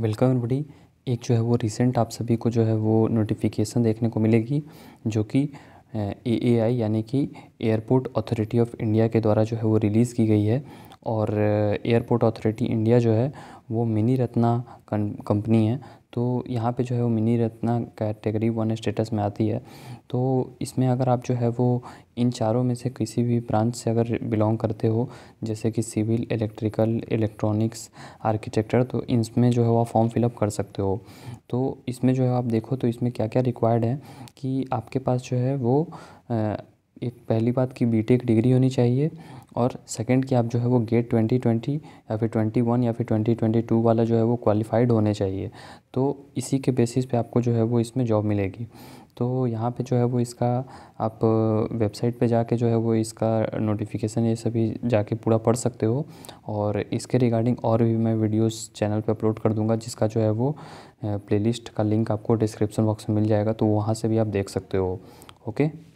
welcome everybody एक जो है वो रिसेंट आप सभी को जो है वो नोटिफिकेशन देखने को मिलेगी जो कि ए ए आई यानी कि एयरपोर्ट अथॉरिटी ऑफ इंडिया के द्वारा जो है वो रिलीज़ की गई है और एयरपोर्ट अथॉरिटी इंडिया जो है वो मिनी रत्ना कंपनी है तो यहाँ पे जो है वो mini Ratna category one status में आती है तो इसमें अगर आप जो है वो इन चारों में से किसी भी ब्रांच से अगर बिलोंग करते हो जैसे कि सिविल इलेक्ट्रिकल इलेक्ट्रॉनिक्स आर्किटेक्चर तो इसमें जो है वो फॉर्म फिलअप कर सकते हो तो इसमें जो है आप देखो तो इसमें क्या क्या रिक्वायर्ड है कि आपके पास जो है वो एक पहली बात की बीटेक e डिग्री होनी चाहिए और सेकंड कि आप जो है वो गेट 2020 e या फिर 21 या फिर 2022 वाला जो है वो क्वालिफाइड होने चाहिए तो इसी के बेसिस पे आपको जो है वो इसमें जॉब मिलेगी तो यहाँ पे जो है वो इसका आप वेबसाइट पे जाके जो है वो इसका नोटिफिकेशन ये सभी जाके पूरा पढ़ सकते हो और इसके रिगार्डिंग और भी मैं वीडियोज़ चैनल पर अपलोड कर दूँगा जिसका जो है वो प्ले का लिंक आपको डिस्क्रिप्शन बॉक्स में मिल जाएगा तो वहाँ से भी आप देख सकते हो ओके